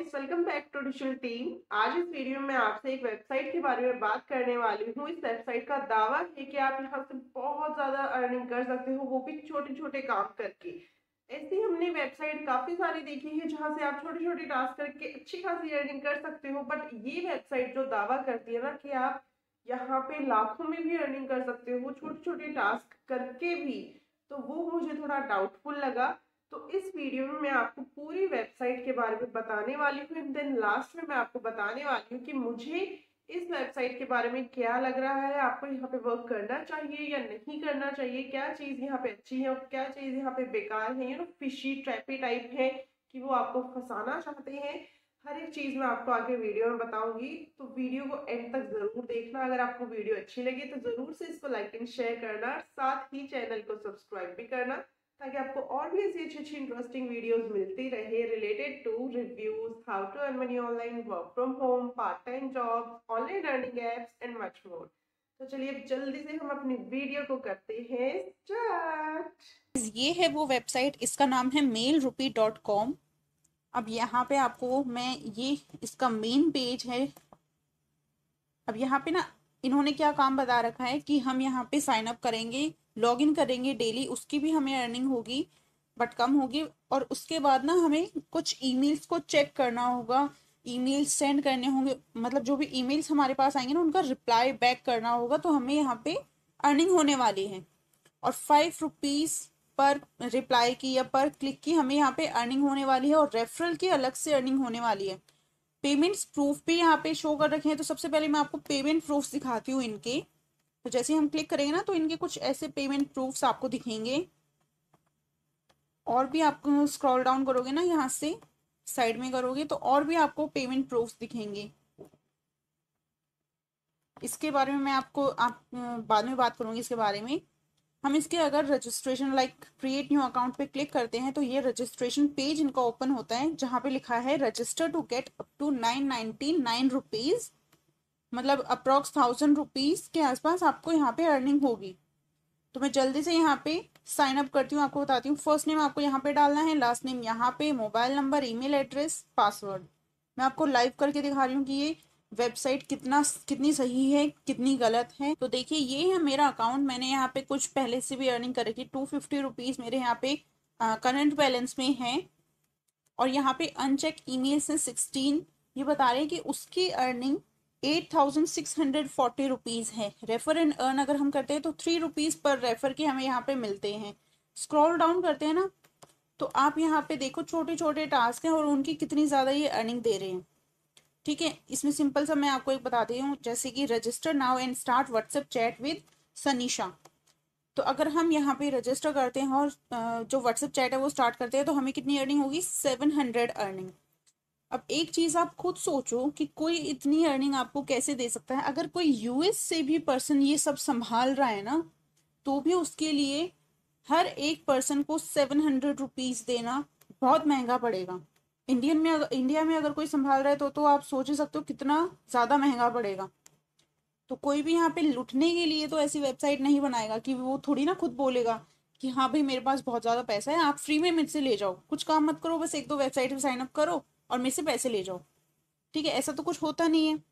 friends welcome back to digital team आज इस video में आपसे एक वेबसाइट के बारे में बात करने वाली हूँ इस वेबसाइट का दावा है कि आप यहाँ से बहुत ज़्यादा अर्निंग कर सकते हो वो भी छोटे छोटे काम करके ऐसी हमने वेबसाइट काफ़ी सारी देखी है जहाँ से आप छोटे छोटे टास्क करके अच्छी खासी अर्निंग कर सकते हो बट ये वेबसाइट जो दावा करती है ना कि आप यहाँ पे लाखों में भी अर्निंग कर सकते हो छोटे छोटे टास्क करके भी तो वो मुझे थोड़ा डाउटफुल लगा तो इस वीडियो में मैं आपको पूरी वेबसाइट के बारे में बताने वाली हूँ एंड देन लास्ट में मैं आपको बताने वाली हूँ कि मुझे इस वेबसाइट के बारे में क्या लग रहा है आपको यहाँ पे वर्क करना चाहिए या नहीं करना चाहिए क्या चीज़ यहाँ पे अच्छी है और क्या चीज़ यहाँ पे बेकार है you know fishy trappy type है कि वो आपको फंसाना चाहते हैं हर एक चीज़ मैं आपको आगे वीडियो में बताऊंगी तो वीडियो को एंड तक ज़रूर देखना अगर आपको वीडियो अच्छी लगे तो ज़रूर से इसको लाइक एंड शेयर करना साथ ही चैनल को सब्सक्राइब भी करना ताकि आपको और भी ऐसी अच्छी अच्छी इंटरेस्टिंग वीडियोस मिलती रहे related to reviews how to earn money online work from home part time job online earning apps and much more तो चलिए जल्दी से हम अपनी वीडियो को करते हैं स्टार्ट ये है वो वेबसाइट इसका नाम है मेल अब यहाँ पे आपको मैं ये इसका मेन पेज है अब यहाँ पे ना इन्होंने क्या काम बता रखा है कि हम यहाँ पे साइन अप करेंगे लॉग इन करेंगे डेली उसकी भी हमें अर्निंग होगी बट कम होगी और उसके बाद ना हमें कुछ ईमेल्स को चेक करना होगा ईमेल्स सेंड करने होंगे मतलब जो भी ईमेल्स हमारे पास आएंगे ना उनका रिप्लाई बैक करना होगा तो हमें यहाँ पे अर्निंग होने वाली है और फाइव रुपीज़ पर रिप्लाई की या पर क्लिक की हमें यहाँ पे अर्निंग होने वाली है और रेफरल की अलग से अर्निंग होने वाली है पेमेंट्स प्रूफ भी यहाँ पे शो कर रखे हैं तो सबसे पहले मैं आपको पेमेंट प्रूफ दिखाती हूँ इनके तो जैसे हम क्लिक करेंगे ना तो इनके कुछ ऐसे पेमेंट प्रूफ्स आपको दिखेंगे और भी आप स्क्रॉल डाउन करोगे ना यहाँ से साइड में करोगे तो और भी आपको पेमेंट प्रूफ दिखेंगे इसके बारे में मैं आपको आप बाद में बात करूंगी इसके बारे में हम इसके अगर registration like create new account पे क्लिक करते हैं तो ये रजिस्ट्रेशन पेज इनका ओपन होता है जहाँ पे लिखा है register to get up to nine ninety nine rupees मतलब अप्रॉक्स थाउजेंड रुपीज़ के आसपास आपको यहाँ पे अर्निंग होगी तो मैं जल्दी से यहाँ पे साइन अप करती हूँ आपको बताती हूँ फर्स्ट नेम आपको यहाँ पे डालना है लास्ट नेम यहाँ पे mobile number email address password मैं आपको लाइव करके दिखा रही हूँ कि ये वेबसाइट कितना कितनी सही है कितनी गलत है तो देखिए ये है मेरा अकाउंट मैंने यहाँ पे कुछ पहले से भी अर्निंग कर रखी टू फिफ्टी रुपीज़ मेरे यहाँ पे करंट बैलेंस में है और यहाँ पे अनचेक ईमेल से सिक्सटीन ये बता रहे हैं कि उसकी earning eight thousand six hundred forty rupees है रेफर एंड अर्न अगर हम करते हैं तो थ्री रुपीज़ पर रेफर के हमें यहाँ पे मिलते हैं स्क्रॉल डाउन करते हैं ना तो आप यहाँ पे देखो छोटे छोटे टास्क हैं और उनकी कितनी ज़्यादा ये अर्निंग दे रहे हैं ठीक है इसमें सिंपल सा मैं आपको एक बता दी हूँ जैसे कि register now and start WhatsApp chat with Sanisha तो अगर हम यहाँ पे रजिस्टर करते हैं और जो व्हाट्सएप चैट है वो स्टार्ट करते हैं तो हमें कितनी अर्निंग होगी सेवन हंड्रेड अर्निंग अब एक चीज आप खुद सोचो कि कोई इतनी अर्निंग आपको कैसे दे सकता है अगर कोई यूएस से भी पर्सन ये सब संभाल रहा है ना तो भी उसके लिए हर एक पर्सन को सेवन हंड्रेड रुपीज देना बहुत महंगा पड़ेगा इंडियन में अगर इंडिया में अगर कोई संभाल रहा है तो तो आप सोच ही सकते हो कितना ज़्यादा महंगा पड़ेगा तो कोई भी यहाँ पे लुटने के लिए तो ऐसी वेबसाइट नहीं बनाएगा कि वो थोड़ी ना खुद बोलेगा कि हाँ भाई मेरे पास बहुत ज़्यादा पैसा है आप फ्री में मेरे से ले जाओ कुछ काम मत करो बस एक दो वेबसाइट पर साइन अप करो और मेरे से पैसे ले जाओ ठीक है ऐसा तो कुछ होता नहीं है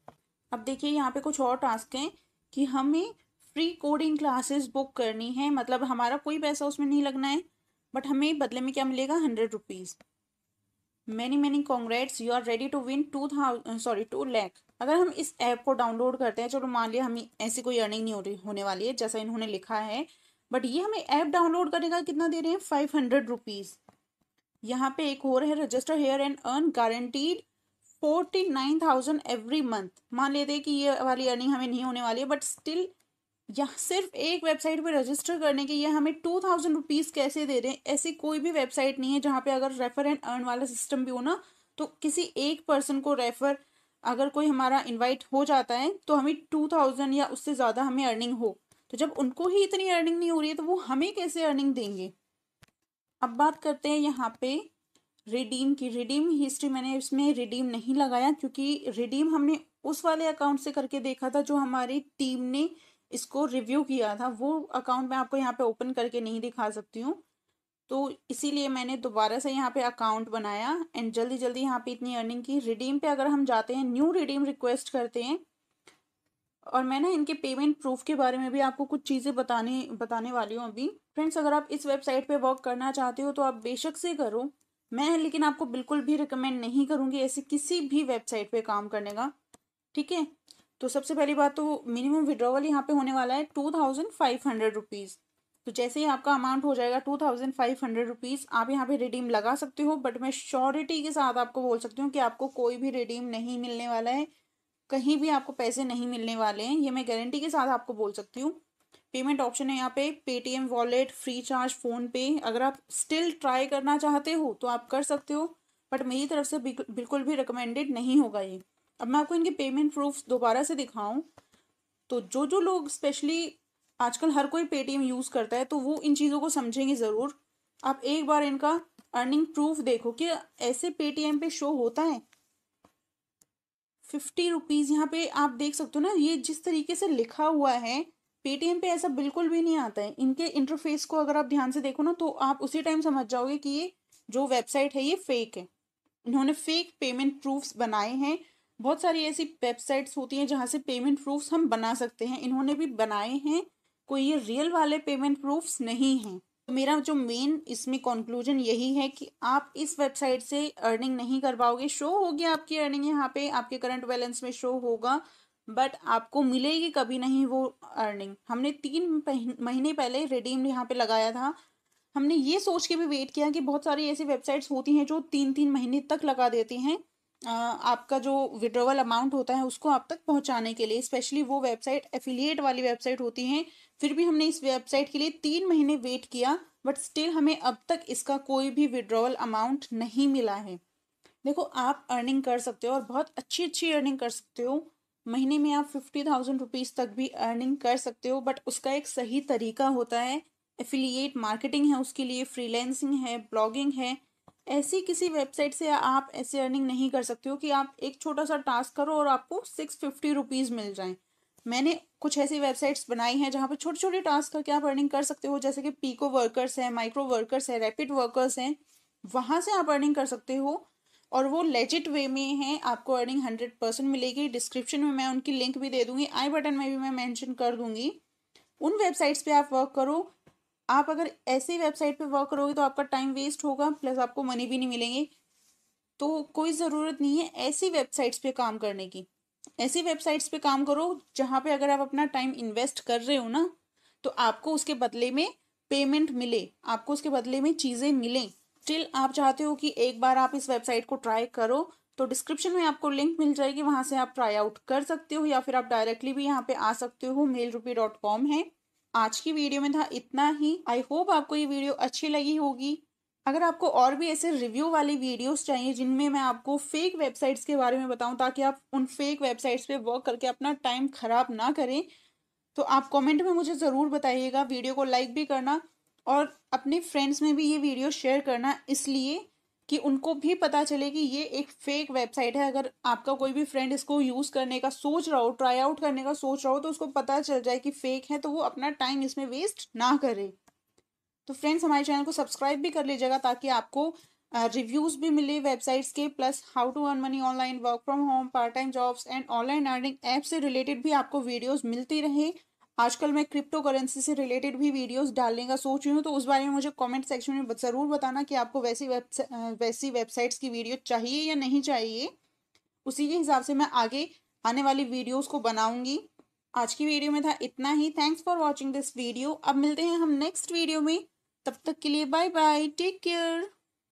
अब देखिए यहाँ पे कुछ और टास्क हैं कि हमें फ्री कोडिंग क्लासेस बुक करनी है मतलब हमारा कोई पैसा उसमें नहीं लगना है बट हमें बदले में क्या मिलेगा hundred rupees many many congrats you are ready to win two thousand sorry two lakh अगर हम इस ऐप को डाउनलोड करते हैं चलो मान लिया हमें ऐसी कोई अर्निंग नहीं हो रही होने वाली है जैसा इन्होंने लिखा है बट ये हमें ऐप डाउनलोड करने का कितना दे रहे हैं फाइव हंड्रेड रुपीज़ यहाँ पे एक और है register here and earn guaranteed forty nine thousand every month मान लेते हैं कि ये वाली अर्निंग हमें नहीं होने वाली है बट स्टिल यहाँ सिर्फ एक वेबसाइट पे रजिस्टर करने के ये हमें टू थाउजेंड रुपीज़ कैसे दे रहे हैं ऐसी कोई भी वेबसाइट नहीं है जहाँ पे अगर रेफर एंड अर्न वाला सिस्टम भी हो ना तो किसी एक पर्सन को रेफर अगर कोई हमारा इन्वाइट हो जाता है तो हमें टू थाउजेंड या उससे ज़्यादा हमें अर्निंग हो तो जब उनको ही इतनी अर्निंग नहीं हो रही है तो वो हमें कैसे अर्निंग देंगे अब बात करते हैं यहाँ पे रिडीम की रिडीम हिस्ट्री मैंने इसमें रिडीम नहीं लगाया क्योंकि रिडीम हमने उस वाले अकाउंट से करके देखा था जो हमारी टीम ने इसको रिव्यू किया था वो अकाउंट मैं आपको यहाँ पे ओपन करके नहीं दिखा सकती हूँ तो इसीलिए मैंने दोबारा से यहाँ पे अकाउंट बनाया एंड जल्दी जल्दी यहाँ पे इतनी अर्निंग की रिडीम पे अगर हम जाते हैं न्यू रिडीम रिक्वेस्ट करते हैं और मैं ना इनके पेमेंट प्रूफ के बारे में भी आपको कुछ चीज़ें बताने बताने वाली हूँ अभी फ्रेंड्स अगर आप इस वेबसाइट पे वर्क करना चाहते हो तो आप बेशक से करो मैं लेकिन आपको बिल्कुल भी रिकमेंड नहीं करूँगी ऐसी किसी भी वेबसाइट पे काम करने का ठीक है तो सबसे पहली बात तो मिनिमम विड्रॉवल यहाँ पे होने वाला है two thousand five hundred rupees तो जैसे ही आपका अमाउंट हो जाएगा two thousand five hundred rupees आप यहाँ पे रिडीम लगा सकते हो बट मैं श्योरिटी के साथ आपको बोल सकती हूँ कि आपको कोई भी रिडीम नहीं मिलने वाला है कहीं भी आपको पैसे नहीं मिलने वाले हैं ये मैं गारंटी के साथ आपको बोल सकती हूँ पेमेंट ऑप्शन है यहाँ पे Paytm wallet Freecharge PhonePe अगर आप स्टिल ट्राई करना चाहते हो तो आप कर सकते हो बट मेरी तरफ से बिल्कुल भी रिकमेंडेड नहीं होगा ये अब मैं आपको इनके पेमेंट प्रूफ दोबारा से दिखाऊँ तो जो जो लोग स्पेशली आजकल हर कोई पेटीएम यूज़ करता है तो वो इन चीज़ों को समझेंगे ज़रूर आप एक बार इनका अर्निंग प्रूफ देखो कि ऐसे पेटीएम पे शो होता है फिफ्टी रुपीज़ यहाँ पे आप देख सकते हो ना ये जिस तरीके से लिखा हुआ है पेटीएम पे ऐसा बिल्कुल भी नहीं आता है इनके इंटरफेस को अगर आप ध्यान से देखो ना तो आप उसी टाइम समझ जाओगे कि ये जो वेबसाइट है ये फेक है इन्होंने फेक पेमेंट प्रूफ्स बनाए हैं बहुत सारी ऐसी वेबसाइट्स होती हैं जहाँ से पेमेंट प्रूफ्स हम बना सकते हैं इन्होंने भी बनाए हैं कोई ये रियल वाले पेमेंट प्रूफ्स नहीं हैं तो मेरा जो मेन इसमें कंक्लूजन यही है कि आप इस वेबसाइट से अर्निंग नहीं कर पाओगे शो होगी आपकी अर्निंग यहाँ पे आपके करंट बैलेंस में शो होगा बट आपको मिलेगी कभी नहीं वो अर्निंग हमने तीन महीने पहले रिडीम यहाँ पे लगाया था हमने ये सोच के भी वेट किया कि बहुत सारी ऐसी वेबसाइट्स होती हैं जो तीन तीन महीने तक लगा देती हैं आपका जो विड्रोवल अमाउंट होता है उसको आप तक पहुंचाने के लिए स्पेशली वो वेबसाइट एफिलिएट वाली वेबसाइट होती हैं फिर भी हमने इस वेबसाइट के लिए तीन महीने वेट किया बट स्टिल हमें अब तक इसका कोई भी विड्रोवल अमाउंट नहीं मिला है देखो आप अर्निंग कर सकते हो और बहुत अच्छी अच्छी अर्निंग कर सकते हो महीने में आप फिफ्टी थाउजेंड रुपीज़ तक भी अर्निंग कर सकते हो बट उसका एक सही तरीका होता है एफिलिएट मार्केटिंग है उसके लिए फ्रीलैंसिंग है ब्लॉगिंग है ऐसी किसी वेबसाइट से आप ऐसे अर्निंग नहीं कर सकते हो कि आप एक छोटा सा टास्क करो और आपको सिक्स फिफ्टी रुपीज़ मिल जाए मैंने कुछ ऐसी वेबसाइट्स बनाई हैं जहाँ पर छोटे छोटे टास्क करके आप अर्निंग कर सकते हो जैसे कि पीको वर्कर्स हैं माइक्रो वर्कर्स हैं रैपिड वर्कर्स हैं वहाँ से आप अर्निंग कर सकते हो और वो लेजिट वे में है आपको अर्निंग हंड्रेड परसेंट मिलेगी डिस्क्रिप्शन में मैं उनकी लिंक भी दे दूंगी आई बटन में भी मैं मैंशन कर दूंगी उन वेबसाइट्स पे आप वर्क करो आप अगर ऐसी वेबसाइट पे वर्क करोगे तो आपका टाइम वेस्ट होगा प्लस आपको मनी भी नहीं मिलेंगे तो कोई ज़रूरत नहीं है ऐसी वेबसाइट्स पे काम करने की ऐसी वेबसाइट्स पे काम करो जहाँ पे अगर आप अपना टाइम इन्वेस्ट कर रहे हो ना तो आपको उसके बदले में पेमेंट मिले आपको उसके बदले में चीज़ें मिलें स्टिल आप चाहते हो कि एक बार आप इस वेबसाइट को ट्राई करो तो डिस्क्रिप्शन में आपको लिंक मिल जाएगी वहाँ से आप ट्राई आउट कर सकते हो या फिर आप डायरेक्टली भी यहाँ पे आ सकते हो मेल रूपी डॉट कॉम है आज की वीडियो में था इतना ही आई होप आपको ये वीडियो अच्छी लगी होगी अगर आपको और भी ऐसे रिव्यू वाली वीडियोस चाहिए जिनमें मैं आपको फेक वेबसाइट्स के बारे में बताऊं ताकि आप उन फेक वेबसाइट्स पे वर्क करके अपना टाइम ख़राब ना करें तो आप कमेंट में मुझे ज़रूर बताइएगा वीडियो को लाइक भी करना और अपने फ्रेंड्स में भी ये वीडियो शेयर करना इसलिए कि उनको भी पता चले कि ये एक फेक वेबसाइट है अगर आपका कोई भी फ्रेंड इसको यूज़ करने का सोच रहा हो ट्राई आउट करने का सोच रहा हो तो उसको पता चल जाए कि फेक है तो वो अपना टाइम इसमें वेस्ट ना करे तो फ्रेंड्स हमारे चैनल को सब्सक्राइब भी कर लीजिएगा ताकि आपको रिव्यूज़ भी मिले वेबसाइट्स के plus how to earn money online work from home part time jobs and online earning app से रिलेटेड भी आपको वीडियोज़ मिलती रहे आजकल मैं क्रिप्टो करेंसी से रिलेटेड भी वीडियोस डालने का सोच रही हूँ तो उस बारे में मुझे कमेंट सेक्शन में ज़रूर बताना कि आपको वैसी वेब वैसी वेबसाइट्स की वीडियो चाहिए या नहीं चाहिए उसी के हिसाब से मैं आगे आने वाली वीडियोस को बनाऊंगी आज की वीडियो में था इतना ही thanks for watching this video अब मिलते हैं हम नेक्स्ट वीडियो में तब तक के लिए बाय बाय टेक केयर